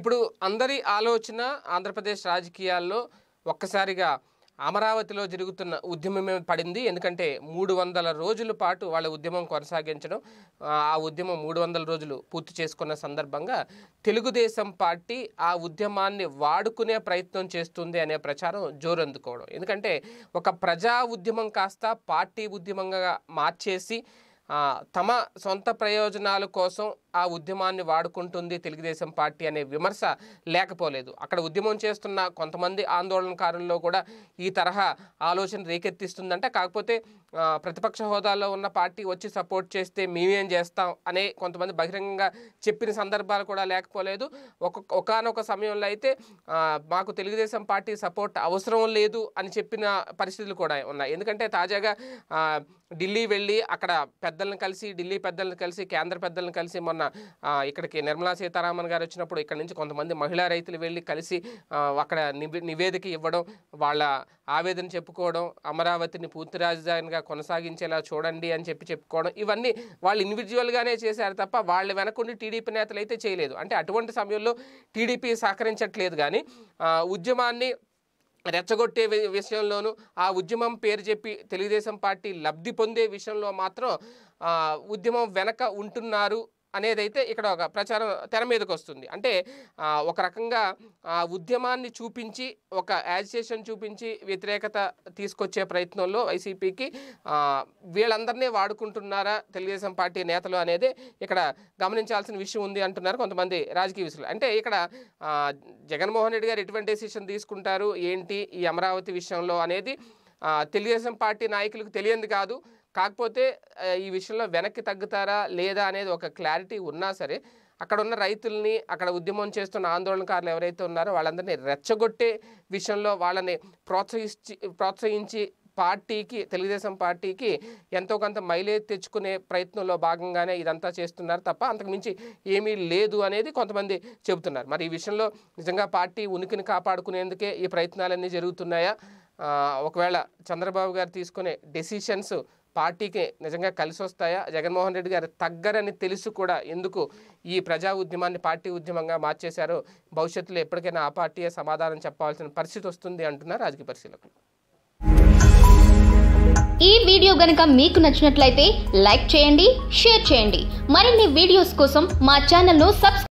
ఇప్పుడు అందరి ఆలోచన ఆంధ్రప్రదేశ్ రాజకీయాల్లో ఒక్కసారిగా అమరావతిలో జరుగుతున్న ఉద్యమమే పడింది ఎందుకంటే మూడు వందల రోజుల పాటు వాళ్ళ ఉద్యమం కొనసాగించడం ఆ ఉద్యమం మూడు వందల రోజులు పూర్తి చేసుకున్న సందర్భంగా తెలుగుదేశం పార్టీ ఆ ఉద్యమాన్ని వాడుకునే ప్రయత్నం చేస్తుంది అనే ప్రచారం జోరందుకోవడం ఎందుకంటే ఒక ప్రజా ఉద్యమం కాస్త పార్టీ ఉద్యమంగా మార్చేసి తమ సొంత ప్రయోజనాల కోసం ఆ ఉద్యమాన్ని వాడుకుంటుంది తెలుగుదేశం పార్టీ అనే విమర్శ లేకపోలేదు అక్కడ ఉద్యమం చేస్తున్న కొంతమంది ఆందోళనకారుల్లో కూడా ఈ తరహా ఆలోచన రేకెత్తిస్తుందంటే కాకపోతే ప్రతిపక్ష హోదాలో ఉన్న పార్టీ వచ్చి సపోర్ట్ చేస్తే మేమేం చేస్తాం అనే కొంతమంది బహిరంగంగా చెప్పిన సందర్భాలు కూడా లేకపోలేదు ఒక ఒకనొక సమయంలో అయితే మాకు తెలుగుదేశం పార్టీ సపోర్ట్ అవసరం లేదు అని చెప్పిన పరిస్థితులు కూడా ఉన్నాయి ఎందుకంటే తాజాగా ఢిల్లీ వెళ్ళి అక్కడ పెద్దలను కలిసి ఢిల్లీ పెద్దలను కలిసి కేంద్ర పెద్దలను కలిసి మొన్న మొన్న ఇక్కడికి నిర్మలా సీతారామన్ గారు వచ్చినప్పుడు ఇక్కడ నుంచి కొంతమంది మహిళా రైతులు వెళ్ళి కలిసి అక్కడ నివేదిక ఇవ్వడం వాళ్ళ ఆవేదన చెప్పుకోవడం అమరావతిని పూర్తి రాజధానిగా కొనసాగించేలా చూడండి అని చెప్పి చెప్పుకోవడం ఇవన్నీ వాళ్ళు ఇండివిజువల్గానే చేశారు తప్ప వాళ్ళు వెనకుండి టీడీపీ నేతలు అయితే చేయలేదు అంటే అటువంటి సమయంలో టీడీపీ సహకరించట్లేదు కానీ ఉద్యమాన్ని రెచ్చగొట్టే విషయంలోనూ ఆ ఉద్యమం పేరు చెప్పి తెలుగుదేశం పార్టీ లబ్ధి పొందే విషయంలో మాత్రం ఉద్యమం వెనక ఉంటున్నారు అనేదైతే ఇక్కడ ఒక ప్రచారం తెర మీదకి వస్తుంది అంటే ఒక రకంగా ఉద్యమాన్ని చూపించి ఒక యాజిటేషన్ చూపించి వ్యతిరేకత తీసుకొచ్చే ప్రయత్నంలో వైసీపీకి వీళ్ళందరినీ వాడుకుంటున్నారా తెలుగుదేశం పార్టీ నేతలు అనేది ఇక్కడ గమనించాల్సిన విషయం ఉంది అంటున్నారు కొంతమంది రాజకీయ విషయాలు అంటే ఇక్కడ జగన్మోహన్ రెడ్డి గారు ఎటువంటి డెసిషన్ తీసుకుంటారు ఏంటి ఈ అమరావతి విషయంలో అనేది తెలుగుదేశం పార్టీ నాయకులకు తెలియంది కాదు కాకపోతే ఈ విషయంలో వెనక్కి తగ్గుతారా లేదా అనేది ఒక క్లారిటీ ఉన్నా సరే అక్కడ ఉన్న రైతుల్ని అక్కడ ఉద్యమం చేస్తున్న ఆందోళనకారులు ఎవరైతే ఉన్నారో వాళ్ళందరినీ రెచ్చగొట్టే విషయంలో వాళ్ళని ప్రోత్సహించి ప్రోత్సహించి పార్టీకి తెలుగుదేశం పార్టీకి ఎంతో కొంత మైలేజ్ తెచ్చుకునే ప్రయత్నంలో భాగంగానే ఇదంతా చేస్తున్నారు తప్ప అంతకుమించి ఏమీ లేదు అనేది కొంతమంది చెబుతున్నారు మరి ఈ విషయంలో నిజంగా పార్టీ ఉనికిని కాపాడుకునేందుకే ఈ ప్రయత్నాలన్నీ జరుగుతున్నాయా ఒకవేళ చంద్రబాబు గారు తీసుకునే డెసిషన్స్ పార్టీకి నిజంగా కలిసి వస్తాయా జగన్మోహన్ రెడ్డి గారు తగ్గరని తెలుసు కూడా ఎందుకు ఈ ప్రజా ఉద్యమాన్ని పార్టీ ఉద్యమంగా మార్చేశారు భవిష్యత్తులో ఎప్పటికైనా ఆ పార్టీయే సమాధానం చెప్పాల్సిన పరిస్థితి వస్తుంది అంటున్నారు రాజకీయ పరిశీలకులు ఈ వీడియో గనుక మీకు నచ్చినట్లయితే లైక్ చేయండి షేర్ చేయండి మరిన్ని వీడియోస్ కోసం మా ఛానల్ను సబ్స్క్రైబ్